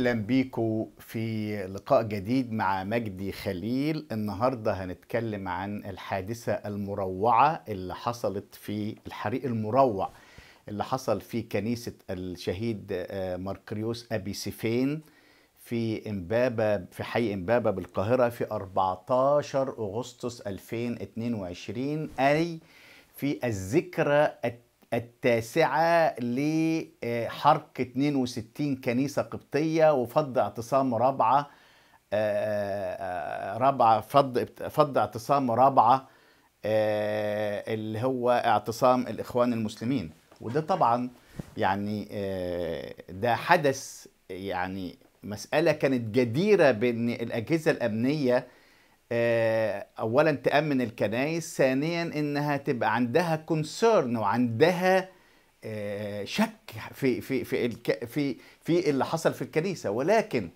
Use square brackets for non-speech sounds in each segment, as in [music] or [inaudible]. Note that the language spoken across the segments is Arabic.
اهلا بيكم في لقاء جديد مع مجدي خليل النهارده هنتكلم عن الحادثه المروعه اللي حصلت في الحريق المروع اللي حصل في كنيسه الشهيد آه، ماركريوس ابي سيفين في امبابه في حي امبابه بالقاهره في 14 اغسطس 2022 اي في الذكرى التاسعة لحرق آه، 62 كنيسة قبطية وفض اعتصام رابعة آه، آه، رابعة فض فض اعتصام رابعة اللي هو اعتصام الإخوان المسلمين وده طبعا يعني ده حدث يعني مسألة كانت جديرة بأن الأجهزة الأمنية آه، اولا تامن الكنايس ثانيا انها تبقى عندها كونسيرن وعندها آه، شك في في في في في اللي حصل في الكنيسه ولكن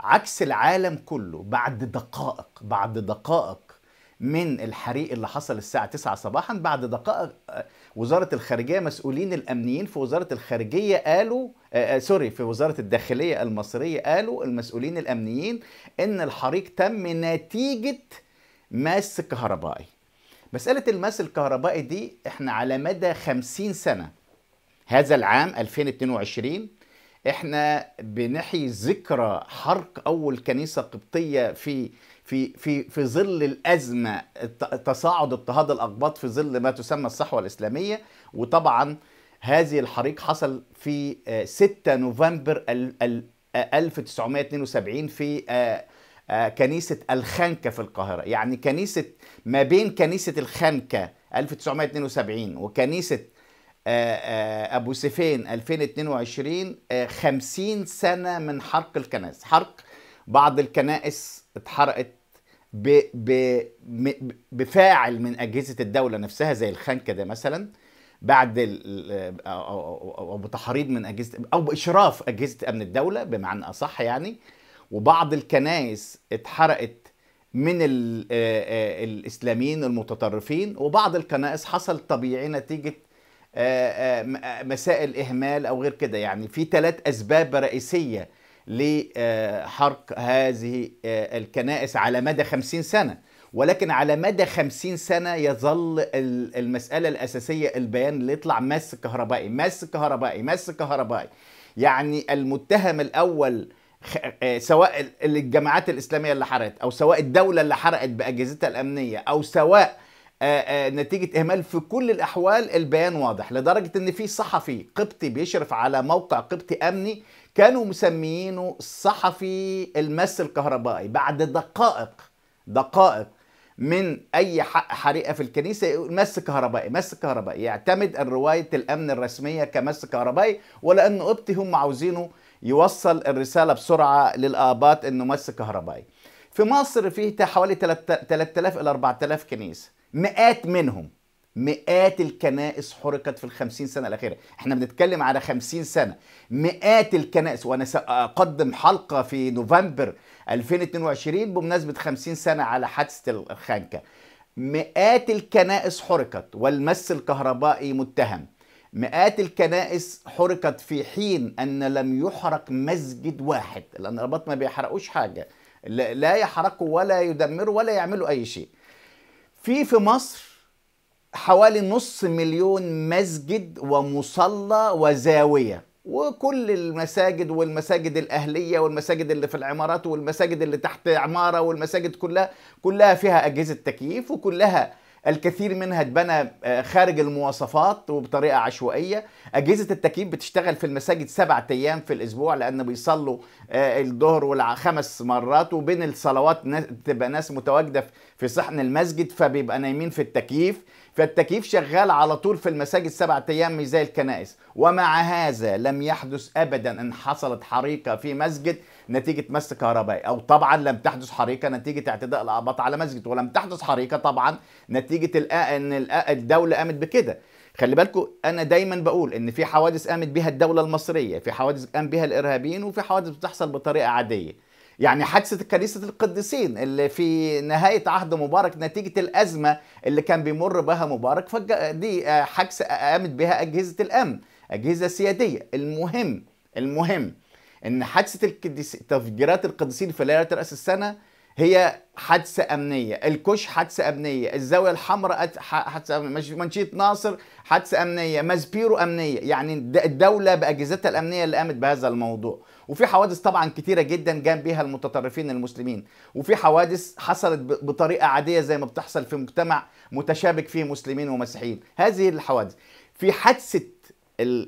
عكس العالم كله بعد دقائق بعد دقائق من الحريق اللي حصل الساعة 9 صباحا بعد دقائق آه، وزارة الخارجية مسؤولين الأمنيين في وزارة الخارجية قالوا آه،, آه سوري في وزارة الداخلية المصرية قالوا المسؤولين الأمنيين إن الحريق تم نتيجة ماس كهربائي مسألة الماس الكهربائي دي احنا على مدى 50 سنة هذا العام 2022 احنا بنحيي ذكرى حرق أول كنيسة قبطية في في في في ظل الازمه تصاعد اضطهاد الاقباط في ظل ما تسمى الصحوه الاسلاميه وطبعا هذه الحريق حصل في 6 آه، نوفمبر 1972 آه، في آه، كنيسة الخنكة في القاهرة يعني كنيسة ما بين كنيسة الخنكة 1972 وكنيسة أبو سيفين 2022 50 سنة من حرق الكنائس حرق بعض الكنائس اتحرقت ب... ب... بفاعل من اجهزه الدوله نفسها زي الخنكه ده مثلا بعد ال... او بتحريض من اجهزه او باشراف اجهزه امن الدوله بمعنى اصح يعني وبعض الكنائس اتحرقت من الاسلاميين المتطرفين وبعض الكنائس حصل طبيعي نتيجه مسائل اهمال او غير كده يعني في ثلاث اسباب رئيسيه لحرق هذه آه، الكنائس على مدى خمسين سنة ولكن على مدى خمسين سنة يظل المسألة الأساسية البيان اللي يطلع مس كهربائي مس كهربائي مس كهربائي يعني المتهم الأول آه، سواء الجماعات الإسلامية اللي حرقت أو سواء الدولة اللي حرقت بأجهزتها الأمنية أو سواء آه، نتيجة إهمال في كل الأحوال البيان واضح لدرجة إن في صحفي قبطي بيشرف على موقع قبطي أمني كانوا مسميينه الصحفي المس الكهربائي بعد دقائق دقائق من اي حريقه في الكنيسه يقول مس كهربائي مس كهربائي يعتمد الروايه الامن الرسميه كمس كهربائي ولان قبطي هم عاوزينه يوصل الرساله بسرعه للاباط انه مس كهربائي في مصر فيه حوالي 3000 الى 4000 كنيسه مئات منهم مئات الكنائس حرقت في الخمسين سنة الأخيرة احنا بنتكلم على خمسين سنة مئات الكنائس وأنا سأقدم حلقة في نوفمبر 2022 بمناسبة خمسين سنة على حادثة الخانكة مئات الكنائس حرقت والمس الكهربائي متهم مئات الكنائس حرقت في حين أن لم يحرق مسجد واحد الأنرباط ما بيحرقوش حاجة لا يحرقوا ولا يدمروا ولا يعملوا أي شيء في في مصر حوالي نص مليون مسجد ومصلى وزاويه وكل المساجد والمساجد الاهليه والمساجد اللي في العمارات والمساجد اللي تحت عماره والمساجد كلها كلها فيها اجهزه تكييف وكلها الكثير منها اتبنى آه، خارج المواصفات وبطريقه عشوائيه اجهزه التكييف بتشتغل في المساجد سبعة ايام في الاسبوع لان بيصلوا آه، الظهر والخمس مرات وبين الصلوات تبقى ناس متواجده في صحن المسجد فبيبقى نايمين في التكييف فالتكييف شغال على طول في المساجد سبعة أيام مش زي الكنائس ومع هذا لم يحدث أبدا إن حصلت حريقة في مسجد نتيجة مس كهربائي أو طبعا لم تحدث حريقة نتيجة اعتداء الأقباط على مسجد ولم تحدث حريقة طبعا نتيجة إن الدولة قامت بكده خلي بالكم انا دايما بقول ان في حوادث قامت بها الدوله المصريه في حوادث قام بها الارهابيين وفي حوادث بتحصل بطريقه عاديه يعني حادثة كنيسة القديسين اللي في نهاية عهد مبارك نتيجة الأزمة اللي كان بيمر بها مبارك فدي آه، حادثة قامت بها أجهزة الأمن أجهزة سيادية المهم المهم إن حادثة القديسين تفجيرات القديسين في ليلة رأس السنة هي حادثة أمنية الكوش حادثة أمنية الزاوية الحمراء حادثة أمنية منشيط ناصر حادثة أمنية مازبيرو أمنية يعني الدولة بأجهزتها الأمنية اللي قامت بهذا الموضوع وفي حوادث طبعا كتيره جدا جان بيها المتطرفين المسلمين وفي حوادث حصلت بطريقه عاديه زي ما بتحصل في مجتمع متشابك فيه مسلمين ومسيحيين هذه الحوادث في حادثه ال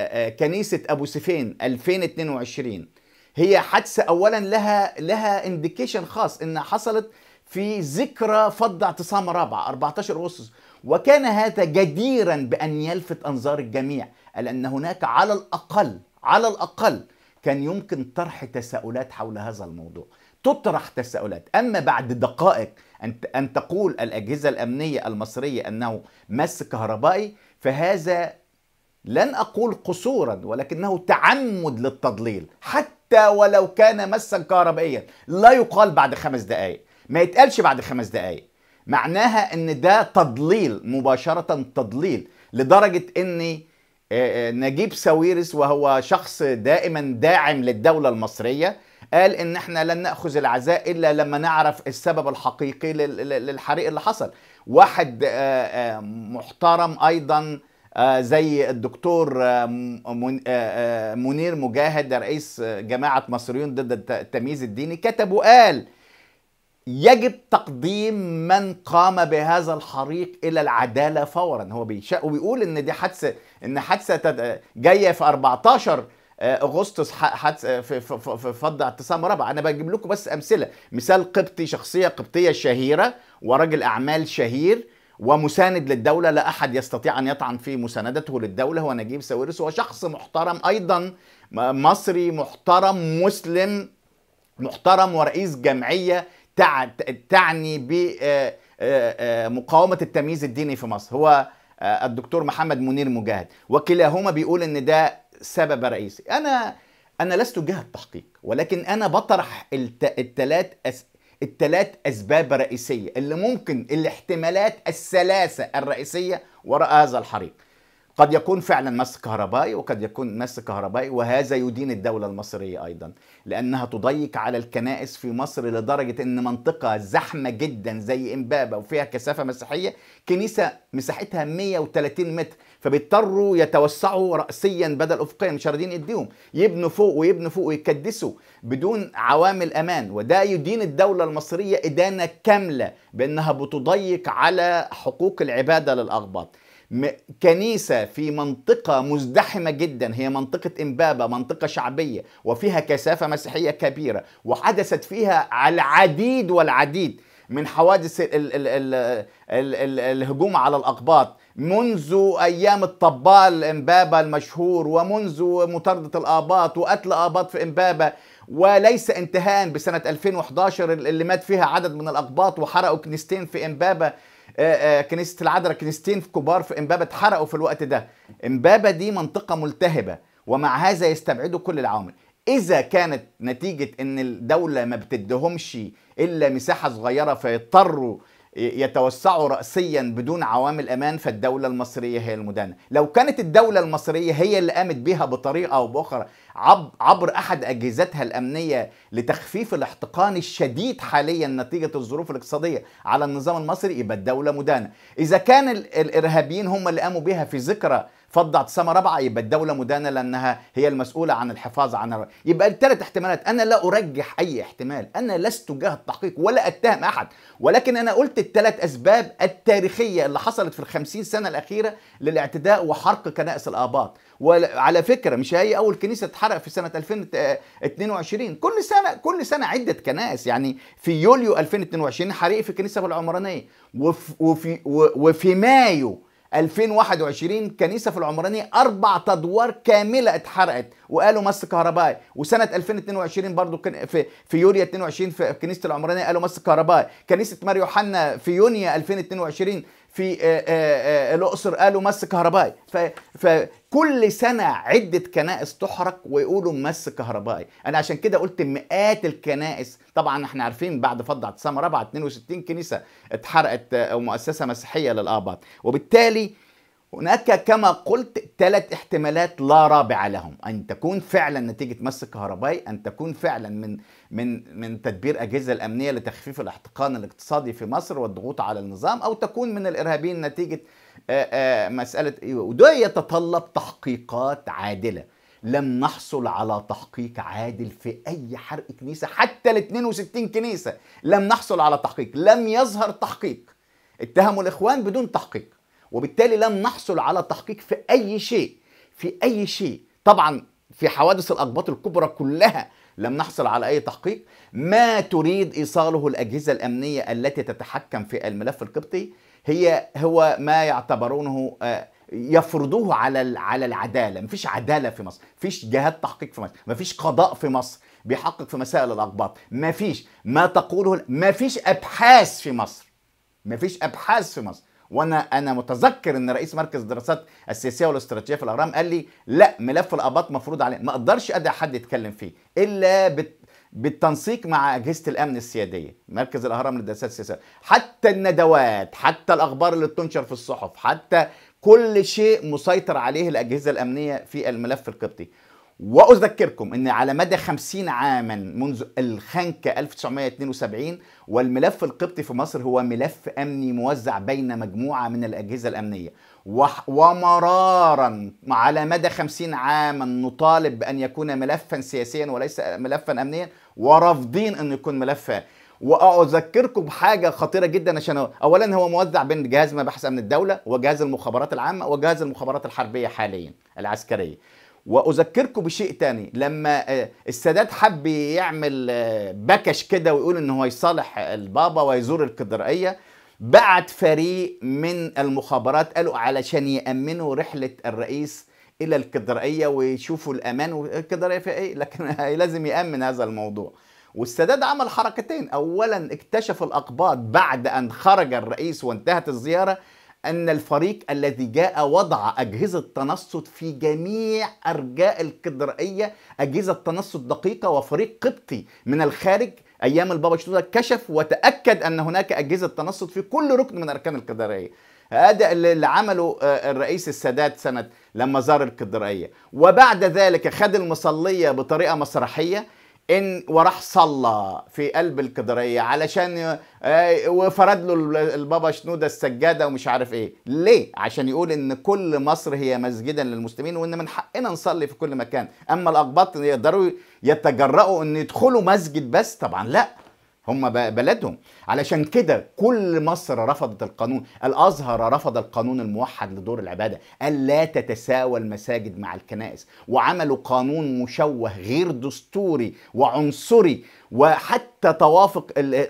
ال كنيسه ابو سفين 2022 هي حادثه اولا لها لها انديكيشن خاص انها حصلت في ذكرى فض اعتصام رابعه 14 اغسطس وكان هذا جديرا بان يلفت انظار الجميع لان هناك على الاقل على الاقل كان يمكن طرح تساؤلات حول هذا الموضوع تطرح تساؤلات أما بعد دقائق أن تقول الأجهزة الأمنية المصرية أنه مس كهربائي فهذا لن أقول قصورا ولكنه تعمد للتضليل حتى ولو كان مسا كهربائيا لا يقال بعد خمس دقائق ما يتقالش بعد خمس دقائق معناها ان ده تضليل مباشرة تضليل لدرجة أني آه، آه، نجيب ساويرس وهو شخص دائما داعم للدولة المصرية قال ان احنا لن ناخذ العزاء الا لما نعرف السبب الحقيقي للحريق اللي حصل واحد آه، محترم ايضا زي الدكتور منير مجاهد رئيس جماعه مصريون ضد التمييز الديني كتب وقال يجب تقديم من قام بهذا الحريق الى العداله فورا هو بيش... وبيقول ان دي حادثه ان حادثه جايه في 14 آه، اغسطس حادثه في فض اعتصام رابع انا بجيب لكم بس امثله مثال قبطي شخصيه قبطيه شهيره ورجل اعمال شهير ومساند للدوله لا احد يستطيع ان يطعن في مساندته للدوله هو نجيب ساويرس هو شخص محترم ايضا مصري محترم مسلم محترم ورئيس جمعيه تعني بمقاومه آه، آه، آه، التمييز الديني في مصر هو الدكتور محمد منير مجاهد وكلاهما بيقول ان ده سبب رئيسي انا انا لست جهه تحقيق ولكن انا بطرح التلات أس... اسباب رئيسيه اللي ممكن الاحتمالات الثلاثه الرئيسيه وراء هذا الحريق قد يكون فعلا مس كهربائي وقد يكون مس كهربائي وهذا يدين الدولة المصرية أيضا لأنها تضيق على الكنائس في مصر لدرجة أن منطقة زحمة جدا زي إمبابة وفيها كثافة مسيحية كنيسة مساحتها 130 متر فبيضطروا يتوسعوا رأسيا بدل أفقيا مش راضيين يديهم يبنوا فوق ويبنوا فوق ويكدسوا بدون عوامل أمان وده يدين الدولة المصرية إدانة كاملة بأنها بتضيق على حقوق العبادة للأغباط كنيسة في منطقة مزدحمة جدا هي منطقة إمبابة منطقة شعبية وفيها كثافة مسيحية كبيرة وحدثت فيها العديد والعديد من حوادث الـ الـ الـ الـ الـ الهجوم على الأقباط منذ أيام الطبال إمبابة المشهور ومنذ مطاردة الآباط وقتل آباط في إمبابة وليس انتهاء بسنة 2011 اللي مات فيها عدد من الأقباط وحرقوا كنيستين في إمبابة آه، آه، كنيسه العذراء كنيستين كبار في امبابه اتحرقوا في الوقت ده امبابه دي منطقه ملتهبه ومع هذا يستبعدوا كل العوامل اذا كانت نتيجه ان الدوله ما بتدهمش الا مساحه صغيره فيضطروا يتوسعوا رأسيا بدون عوامل أمان فالدولة المصرية هي المدانة لو كانت الدولة المصرية هي اللي قامت بها بطريقة أو بأخرى عبر أحد أجهزتها الأمنية لتخفيف الاحتقان الشديد حاليا نتيجة الظروف الاقتصادية على النظام المصري يبقى الدولة مدانة إذا كان الإرهابيين هم اللي قاموا بها في ذكرى فض سما رابعه يبقى الدوله مدانه لانها هي المسؤوله عن الحفاظ عن الرأي. يبقى الثلاث احتمالات انا لا ارجح اي احتمال انا لست جهه تحقيق ولا اتهم احد ولكن انا قلت الثلاث اسباب التاريخيه اللي حصلت في الخمسين سنه الاخيره للاعتداء وحرق كنائس الاباط وعلى فكره مش هي اول كنيسه اتحرق في سنه 2022 كل سنه كل سنه عده كنائس يعني في يوليو 2022 حريق في كنيسه العمرانية وفي وفي, وفي مايو 2021 كنيسه في العمرانيه اربع ادوار كامله اتحرقت وقالوا مس كهربائي وسنه 2022 برضو كان في في يوليا 22 في كنيسه العمرانيه قالوا مس كهربائي كنيسه مار يوحنا في يونيو 2022 في آه، آه، آه، الاقصر قالوا مس كهربائي فكل سنه عده كنائس تحرق ويقولوا مس كهربائي انا عشان كده قلت مئات الكنائس طبعا احنا عارفين بعد فض اعتصام رابعه 62 كنيسه اتحرقت او مؤسسه مسيحيه للاباط وبالتالي هناك كما قلت ثلاث احتمالات لا رابع لهم أن تكون فعلا نتيجة مس كهربائي أن تكون فعلا من من من تدبير أجهزة الأمنية لتخفيف الاحتقان الاقتصادي في مصر والضغوط على النظام أو تكون من الإرهابيين نتيجة مسألة وده يتطلب تحقيقات عادلة لم نحصل على تحقيق عادل في اي حرق كنيسه حتى ال 62 كنيسه لم نحصل على تحقيق لم يظهر تحقيق اتهموا الاخوان بدون تحقيق وبالتالي لم نحصل على تحقيق في اي شيء في اي شيء طبعا في حوادث الاقباط الكبرى كلها لم نحصل على أي تحقيق ما تريد إيصاله الأجهزة الأمنية التي تتحكم في الملف القبطي هي هو ما يعتبرونه آه، يفرضوه على على العداله مفيش عداله في مصر مفيش جهات تحقيق في مصر مفيش قضاء في مصر بيحقق في مسائل الاقباط مفيش ما تقوله مفيش ابحاث في مصر مفيش ابحاث في مصر وانا انا متذكر ان رئيس مركز الدراسات السياسيه والاستراتيجيه في الاهرام قال لي لا ملف الاباط مفروض علينا ما اقدرش ادعي حد يتكلم فيه الا بت... بالتنسيق مع اجهزه الامن السياديه مركز الاهرام للدراسات السياسيه حتى الندوات حتى الاخبار اللي بتنشر في الصحف حتى كل شيء مسيطر عليه الاجهزه الامنيه في الملف القبطي وأذكركم أن على مدى 50 عاما منذ الخنكة 1972 والملف القبطي في مصر هو ملف أمني موزع بين مجموعة من الأجهزة الأمنية ومرارا على مدى 50 عاما نطالب بأن يكون ملفا سياسيا وليس ملفا أمنيا ورافضين أن يكون ملفا واذكركم بحاجه خطيره جدا عشان اولا هو موزع بين جهاز مباحث امن الدوله وجهاز المخابرات العامه وجهاز المخابرات الحربيه حاليا العسكريه واذكركم بشيء تاني لما آه، السادات حب يعمل آه، بكش كده ويقول ان هو يصالح البابا ويزور القدرائيه بعت فريق من المخابرات قالوا علشان يامنوا رحله الرئيس الى القدرائيه ويشوفوا الامان والقدرائيه في ايه لكن [laughs] لازم يامن هذا الموضوع والسادات عمل حركتين اولا اكتشف الاقباط بعد ان خرج الرئيس وانتهت الزياره أن الفريق الذي جاء وضع أجهزة تنصت في جميع أرجاء الكدرائية أجهزة تنصت دقيقة وفريق قبطي من الخارج أيام البابا شتوتا كشف وتأكد أن هناك أجهزة تنصت في كل ركن من أركان الكدرائية هذا اللي عمله آه، الرئيس السادات سنة لما زار الكدرائية وبعد ذلك خد المصلية بطريقة مسرحية ان وراح صلى في قلب القدريه علشان آه، وفرد له البابا شنوده السجاده ومش عارف ايه ليه عشان يقول ان كل مصر هي مسجدا للمسلمين وان من حقنا نصلي في كل مكان اما الاقباط يقدروا يتجرؤوا ان يدخلوا مسجد بس طبعا لا هم بلدهم علشان كده كل مصر رفضت القانون الازهر رفض القانون الموحد لدور العباده قال لا تتساوى المساجد مع الكنائس وعملوا قانون مشوه غير دستوري وعنصري وحتى توافق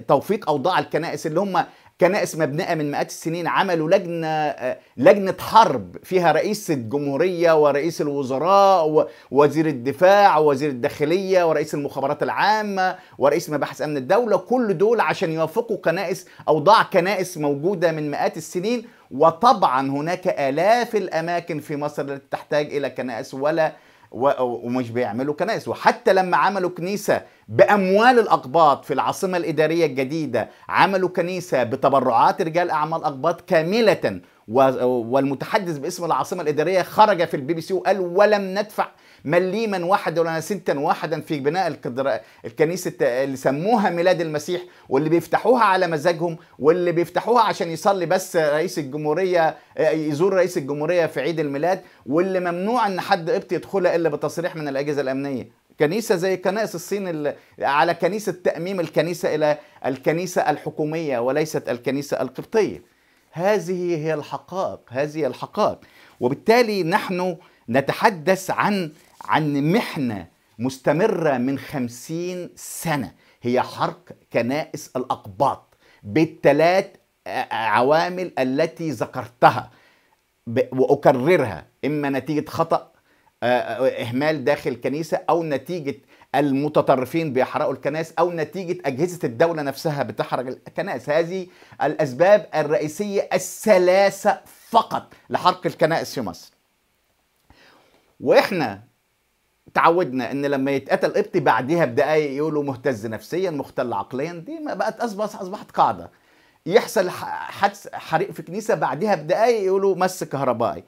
توفيق اوضاع الكنائس اللي هم كنائس مبنيه من مئات السنين عملوا لجنه آه، لجنه حرب فيها رئيس الجمهوريه ورئيس الوزراء ووزير الدفاع ووزير الداخليه ورئيس المخابرات العامه ورئيس مباحث امن الدوله كل دول عشان يوافقوا كنائس اوضاع كنائس موجوده من مئات السنين وطبعا هناك الاف الاماكن في مصر التي تحتاج الى كنائس ولا ومش بيعملوا كنائس وحتى لما عملوا كنيسه بأموال الأقباط في العاصمة الإدارية الجديدة عملوا كنيسة بتبرعات رجال أعمال أقباط كاملة والمتحدث باسم العاصمة الإدارية خرج في البي بي سي وقال ولم ندفع مليما واحدا ولا سنتا واحدا في بناء الكنيسة اللي سموها ميلاد المسيح واللي بيفتحوها على مزاجهم واللي بيفتحوها عشان يصلي بس رئيس الجمهورية يزور رئيس الجمهورية في عيد الميلاد واللي ممنوع ان حد قبطي يدخلها الا بتصريح من الأجهزة الأمنية كنيسة زي كنائس الصين على كنيسة تأميم الكنيسة إلى الكنيسة الحكومية وليست الكنيسة القبطية هذه هي الحقائق هذه هي الحقائق وبالتالي نحن نتحدث عن عن محنة مستمرة من خمسين سنة هي حرق كنائس الأقباط بالثلاث عوامل التي ذكرتها وأكررها إما نتيجة خطأ آه، آه، اهمال داخل الكنيسه او نتيجه المتطرفين بيحرقوا الكنائس او نتيجه اجهزه الدوله نفسها بتحرق الكنائس هذه الاسباب الرئيسيه الثلاثه فقط لحرق الكنائس في مصر واحنا تعودنا ان لما يتقتل قبطي بعدها بدقايق يقولوا مهتز نفسيا مختل عقليا دي ما بقت اصبحت اصبحت قاعده يحصل حادث حريق في كنيسه بعدها بدقايق يقولوا مس كهربائي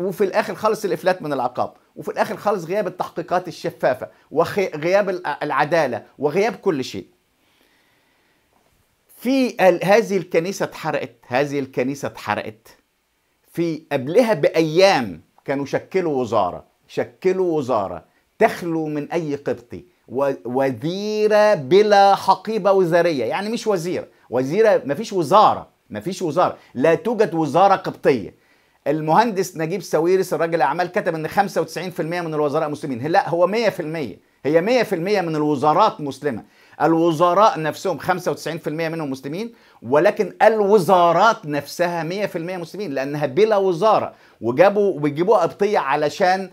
وفي الاخر خالص الافلات من العقاب وفي الاخر خالص غياب التحقيقات الشفافه وغياب العداله وغياب كل شيء في هذه الكنيسه اتحرقت هذه الكنيسه اتحرقت في قبلها بايام كانوا شكلوا وزاره شكلوا وزاره تخلو من اي قبطي وزيره بلا حقيبه وزاريه يعني مش وزير وزيره مفيش وزاره مفيش وزاره لا توجد وزاره قبطيه المهندس نجيب ساويرس الراجل اعمال كتب ان 95% من الوزراء مسلمين لا هو 100% هي 100% من الوزارات مسلمه الوزراء نفسهم 95% منهم مسلمين ولكن الوزارات نفسها 100% مسلمين لانها بلا وزاره وجابوا وبيجيبوها قبطيه علشان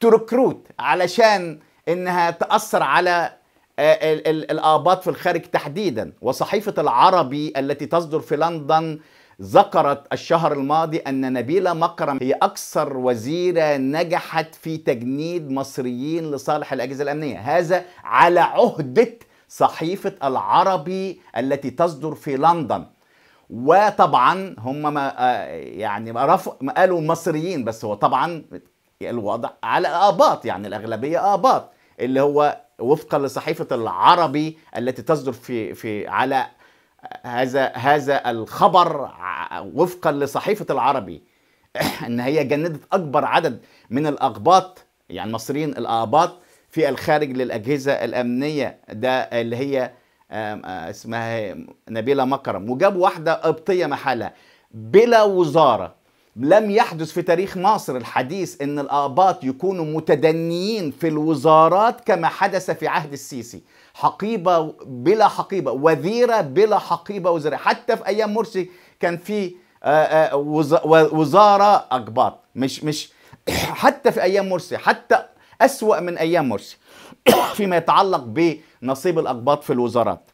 تركروت علشان انها تاثر على آه، الاباط في الخارج تحديدا وصحيفه العربي التي تصدر في لندن ذكرت الشهر الماضي أن نبيلة مكرم هي أكثر وزيرة نجحت في تجنيد مصريين لصالح الأجهزة الأمنية هذا على عهدة صحيفة العربي التي تصدر في لندن وطبعا هم ما آه، يعني ما قالوا مصريين بس هو طبعا الوضع على آباط يعني الأغلبية آباط اللي هو وفقا لصحيفة العربي التي تصدر في في على هذا هذا الخبر وفقا لصحيفه العربي [clears throat] ان هي جندت اكبر عدد من الاقباط يعني المصريين الاقباط في الخارج للاجهزه الامنيه ده اللي هي آه، اسمها إيه؟ نبيله مكرم وجاب واحده قبطيه محلها بلا وزاره لم يحدث في تاريخ مصر الحديث ان الاقباط يكونوا متدنيين في الوزارات كما حدث في عهد السيسي حقيبه بلا حقيبه وزيره بلا حقيبه وزيره حتى في ايام مرسي كان في آه، آه، وزاره اقباط مش مش [coughs] حتى في ايام مرسي حتى اسوا من ايام مرسي [coughs] فيما يتعلق بنصيب الاقباط في الوزارات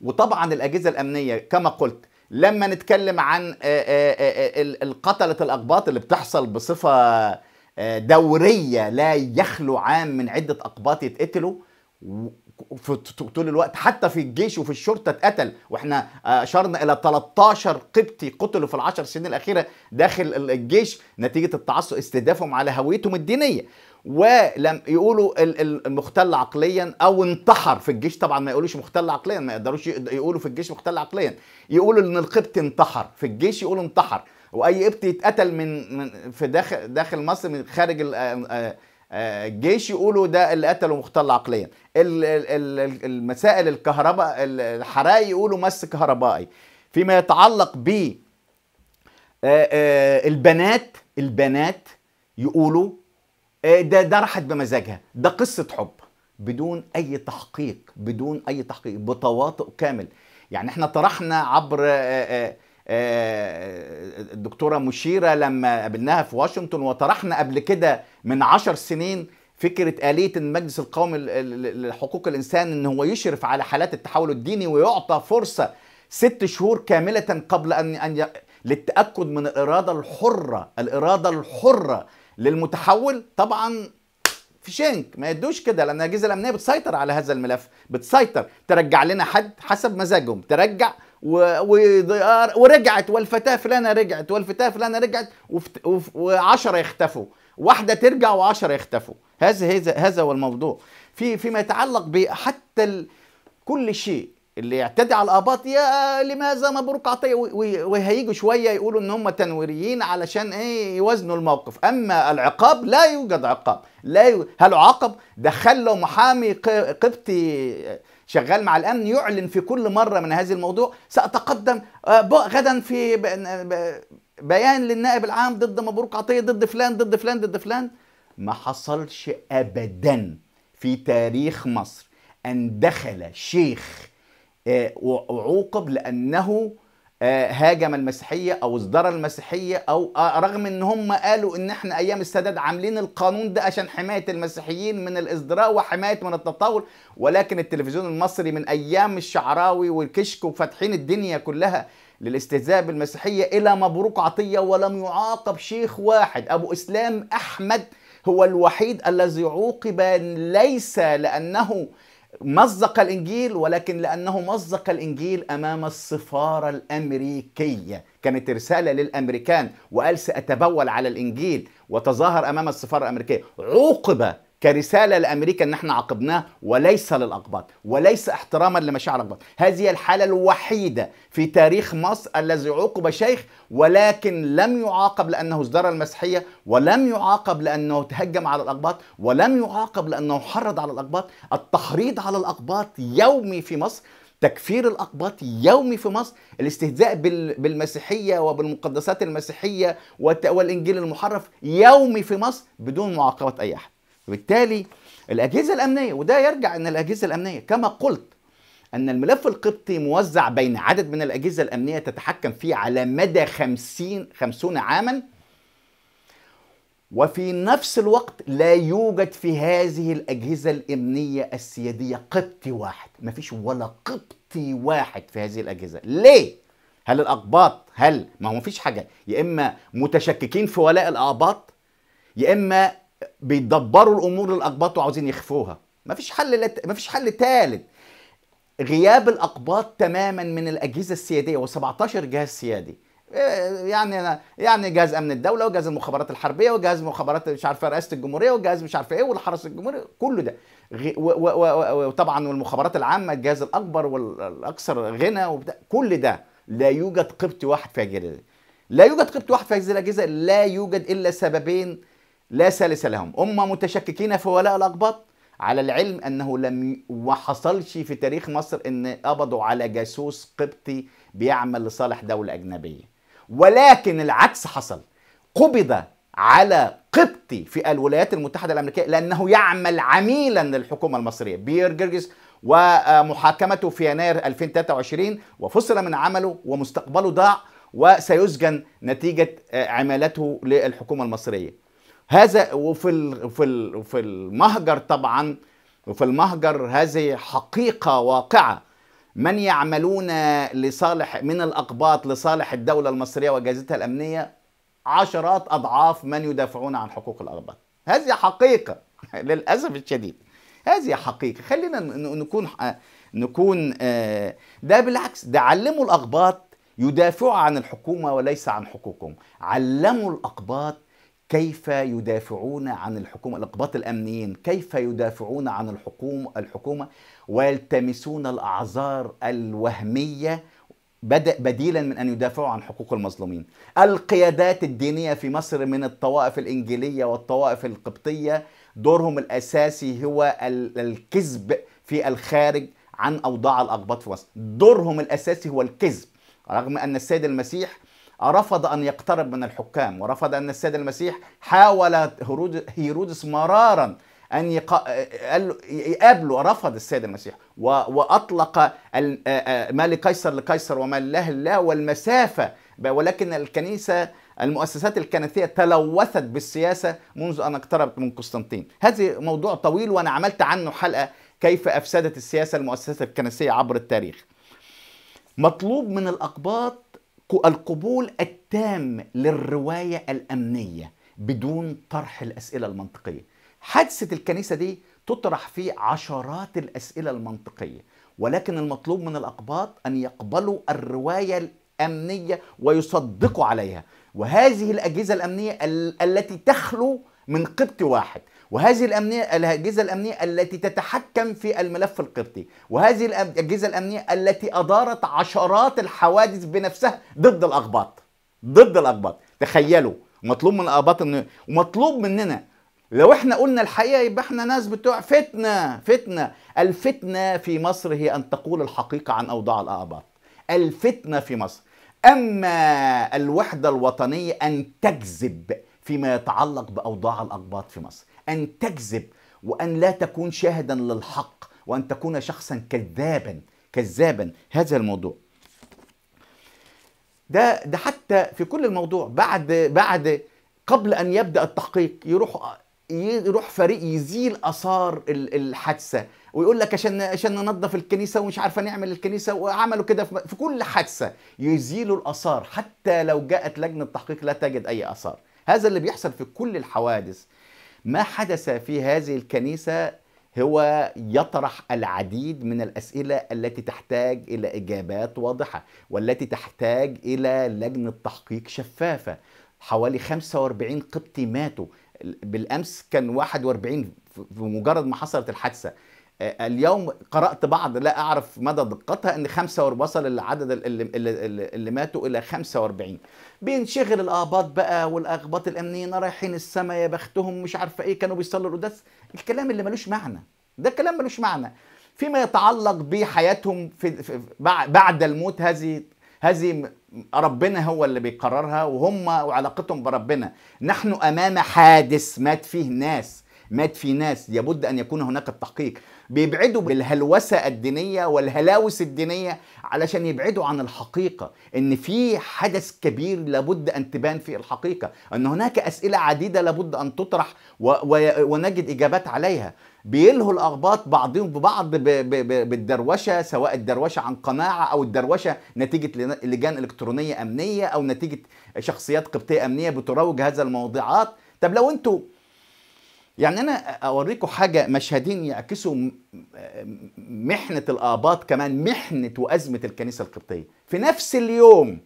وطبعا الاجهزه الامنيه كما قلت لما نتكلم عن آه، آه، آه، القتلة الأقباط اللي بتحصل بصفة دورية لا يخلو عام من عدة أقباط يتقتلوا طول الوقت حتى في الجيش وفي الشرطة اتقتل واحنا أشرنا إلى 13 قبطي قتلوا في العشر سنين الأخيرة داخل الجيش نتيجة التعصب استهدافهم على هويتهم الدينية ولم يقولوا المختل عقليا او انتحر في الجيش طبعا ما يقولوش مختل عقليا ما يقدروش يقولوا في الجيش مختل عقليا يقولوا ان القبط انتحر في الجيش يقولوا انتحر واي قبط يتقتل من من في داخل داخل مصر من خارج آه، آه، آه، الجيش يقولوا ده اللي قتله مختل عقليا المسائل الكهرباء الحرائق يقولوا مس كهربائي فيما يتعلق ب البنات البنات يقولوا إيه، ده ده راحت بمزاجها ده قصه حب بدون اي تحقيق بدون اي تحقيق بتواطؤ كامل يعني احنا طرحنا عبر الدكتوره آه، آه، آه، مشيره لما قابلناها في واشنطن وطرحنا قبل كده من عشر سنين فكره اليه المجلس القومي لحقوق الانسان ان هو يشرف على حالات التحول الديني ويعطى فرصه ست شهور كامله قبل ان ان للتاكد من الاراده الحره الاراده الحره للمتحول طبعا في شنك ما يدوش كده لان الاجهزه الامنيه بتسيطر على هذا الملف بتسيطر ترجع لنا حد حسب مزاجهم ترجع و... و... ورجعت والفتاه فلانه رجعت والفتاه فلانه رجعت وفت... 10 يختفوا واحده ترجع وعشرة يختفوا هذا هذا هذا هو الموضوع في فيما يتعلق بحتى ال... كل شيء اللي يعتدي على الاباط يا لماذا مبروك عطيه وهيجوا شويه يقولوا ان هم تنويريين علشان ايه يوازنوا الموقف اما العقاب لا يوجد عقاب لا ي... هل عاقب دخل محامي قبطي شغال مع الامن يعلن في كل مره من هذا الموضوع ساتقدم آه، غدا في بيان للنائب العام ضد مبروك عطيه ضد فلان ضد فلان ضد فلان ما حصلش ابدا في تاريخ مصر ان دخل شيخ آه، وعوقب لانه آه، هاجم المسيحيه او ازدرى المسيحيه او آه، رغم ان هم قالوا ان احنا ايام السادات عاملين القانون ده عشان حمايه المسيحيين من الازدراء وحمايه من التطاول ولكن التلفزيون المصري من ايام الشعراوي والكشك وفاتحين الدنيا كلها للاستهزاء بالمسيحيه الى مبروك عطيه ولم يعاقب شيخ واحد ابو اسلام احمد هو الوحيد الذي عوقب ليس لانه مزق الانجيل ولكن لانه مزق الانجيل امام السفاره الامريكيه كانت رساله للامريكان وقال ساتبول على الانجيل وتظاهر امام السفاره الامريكيه عوقب كرساله لامريكا ان احنا عاقبناه وليس للاقباط وليس احتراما لمشاعر الاقباط هذه الحاله الوحيده في تاريخ مصر الذي عوقب شيخ ولكن لم يعاقب لانه ازدرى المسيحيه ولم يعاقب لانه تهجم على الاقباط ولم يعاقب لانه حرض على الاقباط التحريض على الاقباط يومي في مصر تكفير الاقباط يومي في مصر الاستهزاء بالمسيحيه وبالمقدسات المسيحيه والانجيل المحرف يومي في مصر بدون معاقبه اي احد وبالتالي الأجهزة الأمنية وده يرجع أن الأجهزة الأمنية كما قلت أن الملف القبطي موزع بين عدد من الأجهزة الأمنية تتحكم فيه على مدى 50 50 عاما وفي نفس الوقت لا يوجد في هذه الأجهزة الأمنية السيادية قبطي واحد ما فيش ولا قبطي واحد في هذه الأجهزة ليه؟ هل الأقباط هل ما هو مفيش حاجة يا إما متشككين في ولاء الأقباط يا إما بيدبروا الامور للاقباط وعاوزين يخفوها ما فيش حل لت... فيش حل ثالث غياب الاقباط تماما من الاجهزه السياديه و17 جهاز سيادي آه، يعني أنا يعني جهاز امن الدوله وجهاز المخابرات الحربيه وجهاز مخابرات مش عارفه رئاسه الجمهوريه وجهاز مش عارفه ايه والحرس الجمهوري كل ده وطبعا والمخابرات العامه الجهاز الاكبر والاكثر غنى وبتاع كل ده لا يوجد قبط واحد في اجهزه لا يوجد قبط واحد في هذه الاجهزه لا يوجد الا سببين لا سلس لهم هم متشككين في ولاء الأقباط على العلم أنه لم وحصلش في تاريخ مصر أن قبضوا على جاسوس قبطي بيعمل لصالح دولة أجنبية ولكن العكس حصل قبض على قبطي في الولايات المتحدة الأمريكية لأنه يعمل عميلا للحكومة المصرية بير جرجس ومحاكمته في يناير 2023 وفصل من عمله ومستقبله ضاع وسيسجن نتيجة عمالته للحكومة المصرية هذا وفي في في المهجر طبعا وفي المهجر هذه حقيقه واقعه من يعملون لصالح من الاقباط لصالح الدوله المصريه واجهزتها الامنيه عشرات اضعاف من يدافعون عن حقوق الاقباط هذه حقيقه [laughs] للاسف الشديد هذه حقيقه خلينا نكون نكون آه، ده بالعكس ده علموا الاقباط يدافعوا عن الحكومه وليس عن حقوقهم علموا الاقباط كيف يدافعون عن الحكومة الإقباط الأمنيين كيف يدافعون عن الحكومة, الحكومة ويلتمسون الأعذار الوهمية بديلا من أن يدافعوا عن حقوق المظلومين القيادات الدينية في مصر من الطوائف الإنجيلية والطوائف القبطية دورهم الأساسي هو الكذب في الخارج عن أوضاع الأقباط في مصر دورهم الأساسي هو الكذب رغم أن السيد المسيح رفض أن يقترب من الحكام ورفض أن السيد المسيح حاول هيرودس مرارا أن يقابله رفض السيد المسيح وأطلق ما لقيصر لقيصر وما لله لله والمسافة ولكن الكنيسة المؤسسات الكنسية تلوثت بالسياسة منذ أن اقتربت من قسطنطين هذا موضوع طويل وأنا عملت عنه حلقة كيف أفسدت السياسة المؤسسات الكنسية عبر التاريخ مطلوب من الأقباط القبول التام للرواية الأمنية بدون طرح الأسئلة المنطقية حادثة الكنيسة دي تطرح في عشرات الأسئلة المنطقية ولكن المطلوب من الأقباط أن يقبلوا الرواية الأمنية ويصدقوا عليها وهذه الأجهزة الأمنية التي تخلو من قبط واحد وهذه الأمنية الأجهزة الأمنية التي تتحكم في الملف القبطي وهذه الأجهزة الأمنية التي أدارت عشرات الحوادث بنفسها ضد الأقباط ضد الأقباط تخيلوا مطلوب من الأقباط إن ومطلوب مننا لو احنا قلنا الحقيقة يبقى احنا ناس بتوع فتنة فتنة الفتنة في مصر هي أن تقول الحقيقة عن أوضاع الأقباط الفتنة في مصر أما الوحدة الوطنية أن تكذب فيما يتعلق باوضاع الاقباط في مصر ان تكذب وان لا تكون شاهدا للحق وان تكون شخصا كذابا كذابا هذا الموضوع ده ده حتى في كل الموضوع بعد بعد قبل ان يبدا التحقيق يروح يروح فريق يزيل اثار الحادثه ويقول لك عشان عشان ننظف الكنيسه ومش عارفه نعمل الكنيسه وعملوا كده في كل حادثه يزيلوا الاثار حتى لو جاءت لجنه التحقيق لا تجد اي اثار هذا اللي بيحصل في كل الحوادث ما حدث في هذه الكنيسة هو يطرح العديد من الأسئلة التي تحتاج إلى إجابات واضحة والتي تحتاج إلى لجنة تحقيق شفافة حوالي 45 قبطي ماتوا بالأمس كان 41 في مجرد ما حصلت الحادثة آه، اليوم قرات بعض لا اعرف مدى دقتها ان 45 وصل العدد اللي, اللي, اللي ماتوا الى 45 بينشغل الاقباط بقى والاقباط الامنيين رايحين السما يا بختهم مش عارفه ايه كانوا بيصلوا القداس الكلام اللي ملوش معنى ده كلام ملوش معنى فيما يتعلق بحياتهم في, في بعد الموت هذه هذه ربنا هو اللي بيقررها وهم وعلاقتهم بربنا نحن امام حادث مات فيه ناس مات فيه ناس لابد ان يكون هناك التحقيق بيبعدوا بالهلوسة الدينية والهلاوس الدينية علشان يبعدوا عن الحقيقة ان في حدث كبير لابد ان تبان في الحقيقة ان هناك اسئلة عديدة لابد ان تطرح و... و... ونجد اجابات عليها بيلهوا الاغباط بعضهم ببعض ب... ب... ب... بالدروشه سواء الدروشه عن قناعه او الدروشه نتيجه لجان الكترونيه امنيه او نتيجه شخصيات قبطيه امنيه بتروج هذا الموضوعات طب لو انتوا يعني انا اوريكم حاجه مشهدين يعكسوا محنه الاباط كمان محنه وازمه الكنيسه القبطيه في نفس اليوم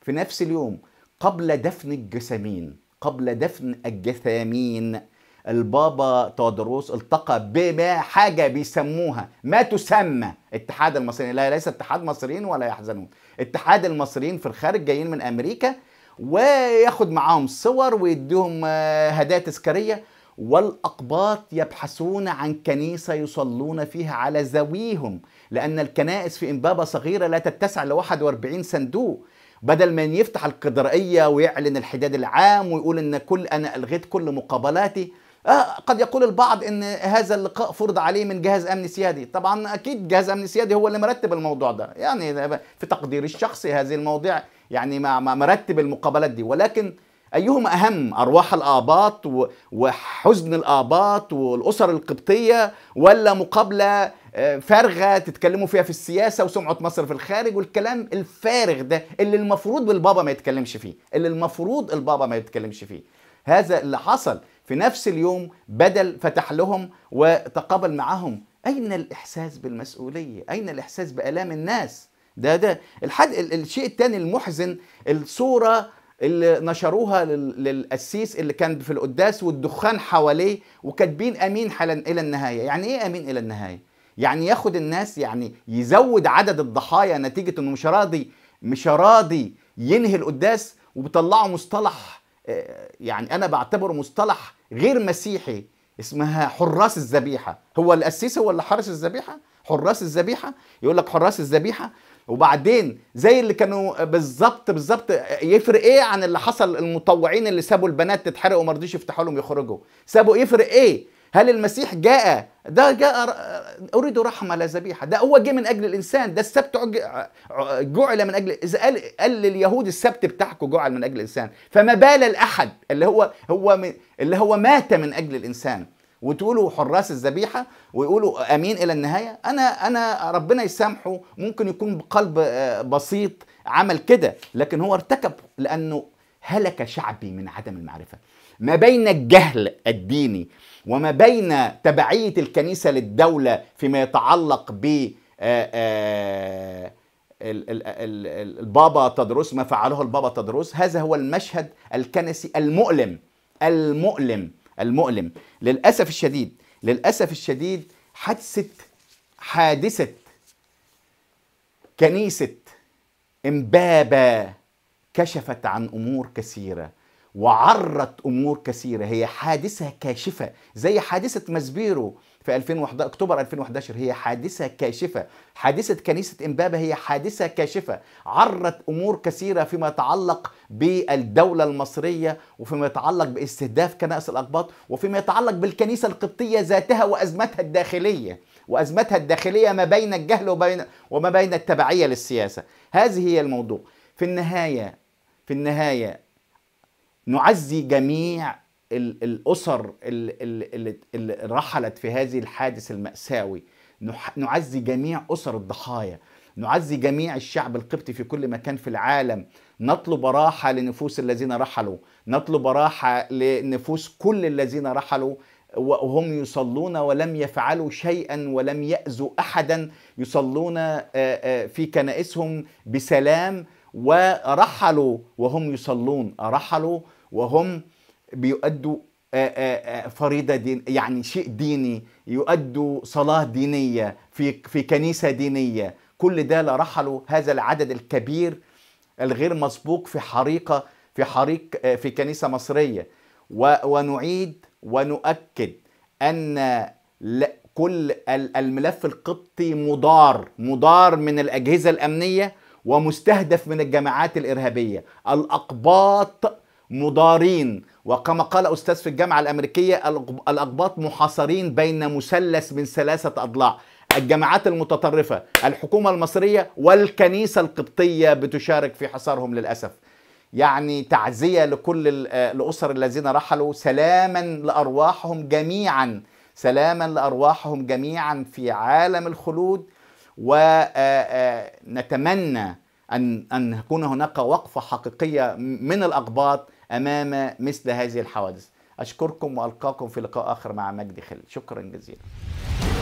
في نفس اليوم قبل دفن الجسامين قبل دفن الجثامين البابا تودروس التقى بما حاجه بيسموها ما تسمى اتحاد المصريين لا ليس اتحاد مصريين ولا يحزنون اتحاد المصريين في الخارج جايين من امريكا وياخد معاهم صور ويديهم آه، هدايا تذكاريه والأقباط يبحثون عن كنيسة يصلون فيها على زويهم لأن الكنائس في إمبابة صغيرة لا تتسع ل 41 صندوق بدل ما يفتح القدرائية ويعلن الحداد العام ويقول إن كل أنا ألغيت كل مقابلاتي آه قد يقول البعض ان هذا اللقاء فرض عليه من جهاز امن سيادي طبعا اكيد جهاز امن سيادي هو اللي مرتب الموضوع ده يعني في تقديري الشخصي هذه المواضيع يعني مرتب المقابلات دي ولكن أيهما أهم أرواح الآباط وحزن الآباط والأسر القبطية ولا مقابلة آه، فارغة تتكلموا فيها في السياسة وسمعة مصر في الخارج والكلام الفارغ ده اللي المفروض البابا ما يتكلمش فيه اللي المفروض البابا ما يتكلمش فيه هذا اللي حصل في نفس اليوم بدل فتح لهم وتقابل معهم أين الإحساس بالمسؤولية أين الإحساس بآلام الناس ده ده الحد الشيء الثاني المحزن الصورة اللي نشروها للقسيس اللي كان في القداس والدخان حواليه وكاتبين امين الى النهايه يعني ايه امين الى النهايه يعني ياخد الناس يعني يزود عدد الضحايا نتيجه انه مش راضي مش راضي ينهي القداس وبيطلعوا مصطلح آه، يعني انا بعتبره مصطلح غير مسيحي اسمها حراس الذبيحه هو القسيس هو اللي حارس الذبيحه حراس الذبيحه يقول لك حراس الذبيحه وبعدين زي اللي كانوا بالظبط بالظبط يفرق ايه عن اللي حصل المطوعين اللي سابوا البنات تتحرق وما رضيش يفتحوا لهم يخرجوا سابوا يفرق ايه هل المسيح جاء ده جاء اريد رحمه لا ذبيحه ده هو جه من اجل الانسان ده السبت جعل من اجل اذا قال قال لليهود السبت بتاعكم جعل من اجل الانسان فما بال الاحد اللي هو هو من اللي هو مات من اجل الانسان وتقولوا حراس الذبيحه ويقولوا امين الى النهايه انا انا ربنا يسامحه ممكن يكون بقلب آه، بسيط عمل كده لكن هو ارتكب لانه هلك شعبي من عدم المعرفه ما بين الجهل الديني وما بين تبعيه الكنيسه للدوله فيما يتعلق ب آه، آه، البابا تدرس ما فعله البابا تدرس هذا هو المشهد الكنسي المؤلم المؤلم المؤلم للأسف الشديد للأسف الشديد حادثة حادثة كنيسة امبابة كشفت عن أمور كثيرة وعرت أمور كثيرة هي حادثة كاشفة زي حادثة مزبيرو في 2011 اكتوبر 2011 هي حادثه كاشفه حادثه كنيسه امبابه هي حادثه كاشفه عرت امور كثيره فيما يتعلق بالدوله المصريه وفيما يتعلق باستهداف كنائس الاقباط وفيما يتعلق بالكنيسه القبطيه ذاتها وازمتها الداخليه وازمتها الداخليه ما بين الجهل وبين وما بين التبعيه للسياسه هذه هي الموضوع في النهايه في النهايه نعزي جميع الاسر اللي, اللي رحلت في هذه الحادث الماساوي نعزي جميع اسر الضحايا نعزي جميع الشعب القبطي في كل مكان في العالم نطلب راحه لنفوس الذين رحلوا نطلب راحه لنفوس كل الذين رحلوا وهم يصلون ولم يفعلوا شيئا ولم يأذوا احدا يصلون في كنائسهم بسلام ورحلوا وهم يصلون رحلوا وهم بيؤدوا فريضه دين يعني شيء ديني يؤدوا صلاه دينيه في في كنيسه دينيه كل ده لرحلوا هذا العدد الكبير الغير مسبوق في حريقه في حريق في كنيسه مصريه ونعيد ونؤكد ان كل الملف القبطي مضار مضار من الاجهزه الامنيه ومستهدف من الجماعات الارهابيه الاقباط مضارين وكما قال أستاذ في الجامعة الأمريكية الأقباط محاصرين بين مثلث من ثلاثة أضلاع الجماعات المتطرفة الحكومة المصرية والكنيسة القبطية بتشارك في حصارهم للأسف يعني تعزية لكل الأسر الذين رحلوا سلاما لأرواحهم جميعا سلاما لأرواحهم جميعا في عالم الخلود ونتمنى أن أن يكون هناك وقفة حقيقية من الأقباط امام مثل هذه الحوادث اشكركم والقاكم في لقاء اخر مع مجدي خليل شكرا جزيلا